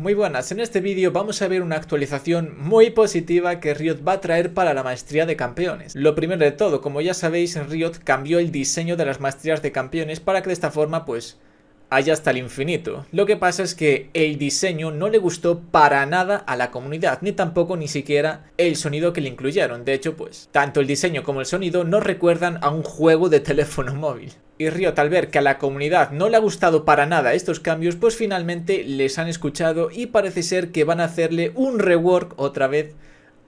Muy buenas, en este vídeo vamos a ver una actualización muy positiva que Riot va a traer para la maestría de campeones. Lo primero de todo, como ya sabéis, Riot cambió el diseño de las maestrías de campeones para que de esta forma pues haya hasta el infinito. Lo que pasa es que el diseño no le gustó para nada a la comunidad, ni tampoco ni siquiera el sonido que le incluyeron. De hecho, pues, tanto el diseño como el sonido no recuerdan a un juego de teléfono móvil y río tal ver que a la comunidad no le ha gustado para nada estos cambios, pues finalmente les han escuchado y parece ser que van a hacerle un rework otra vez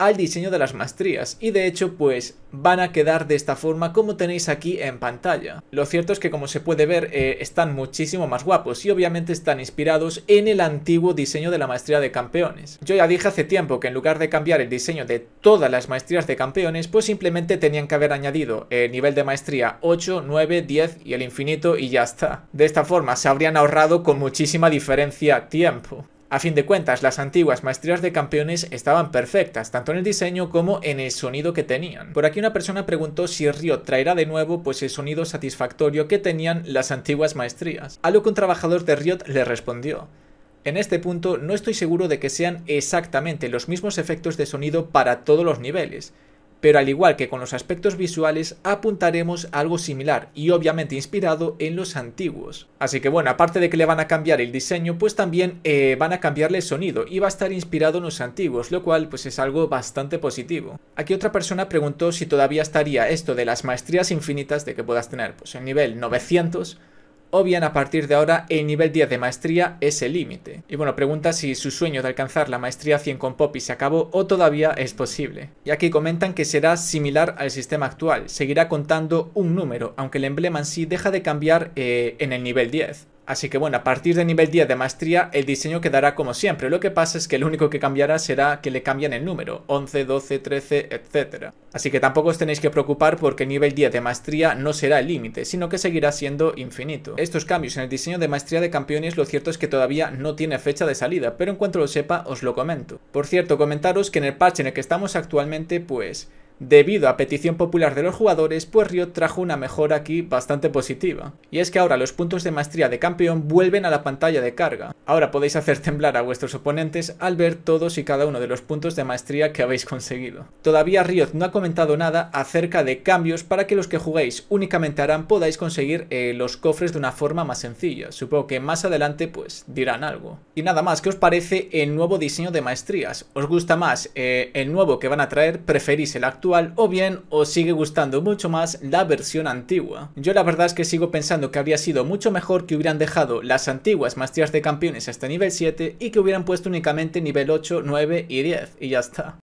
al diseño de las maestrías y de hecho pues van a quedar de esta forma como tenéis aquí en pantalla. Lo cierto es que como se puede ver eh, están muchísimo más guapos y obviamente están inspirados en el antiguo diseño de la maestría de campeones. Yo ya dije hace tiempo que en lugar de cambiar el diseño de todas las maestrías de campeones pues simplemente tenían que haber añadido el eh, nivel de maestría 8, 9, 10 y el infinito y ya está. De esta forma se habrían ahorrado con muchísima diferencia tiempo. A fin de cuentas, las antiguas maestrías de campeones estaban perfectas, tanto en el diseño como en el sonido que tenían. Por aquí una persona preguntó si Riot traerá de nuevo pues el sonido satisfactorio que tenían las antiguas maestrías, a lo que un trabajador de Riot le respondió. En este punto no estoy seguro de que sean exactamente los mismos efectos de sonido para todos los niveles, pero al igual que con los aspectos visuales apuntaremos a algo similar y obviamente inspirado en los antiguos. Así que bueno, aparte de que le van a cambiar el diseño, pues también eh, van a cambiarle el sonido y va a estar inspirado en los antiguos, lo cual pues es algo bastante positivo. Aquí otra persona preguntó si todavía estaría esto de las maestrías infinitas de que puedas tener pues el nivel 900 o bien a partir de ahora el nivel 10 de maestría es el límite. Y bueno, pregunta si su sueño de alcanzar la maestría 100 con Poppy se acabó o todavía es posible. Y aquí comentan que será similar al sistema actual, seguirá contando un número, aunque el emblema en sí deja de cambiar eh, en el nivel 10. Así que bueno, a partir de nivel 10 de maestría el diseño quedará como siempre, lo que pasa es que lo único que cambiará será que le cambian el número, 11, 12, 13, etc. Así que tampoco os tenéis que preocupar porque el nivel 10 de maestría no será el límite, sino que seguirá siendo infinito. Estos cambios en el diseño de maestría de campeones lo cierto es que todavía no tiene fecha de salida, pero en cuanto lo sepa os lo comento. Por cierto, comentaros que en el patch en el que estamos actualmente pues debido a petición popular de los jugadores, pues Riot trajo una mejora aquí bastante positiva. Y es que ahora los puntos de maestría de campeón vuelven a la pantalla de carga. Ahora podéis hacer temblar a vuestros oponentes al ver todos y cada uno de los puntos de maestría que habéis conseguido. Todavía Riot no ha comentado nada acerca de cambios para que los que juguéis únicamente harán podáis conseguir eh, los cofres de una forma más sencilla. Supongo que más adelante pues dirán algo. Y nada más, ¿qué os parece el nuevo diseño de maestrías? ¿Os gusta más eh, el nuevo que van a traer? ¿Preferís el actual? o bien os sigue gustando mucho más la versión antigua. Yo la verdad es que sigo pensando que habría sido mucho mejor que hubieran dejado las antiguas maestrías de campeones hasta este nivel 7 y que hubieran puesto únicamente nivel 8, 9 y 10 y ya está.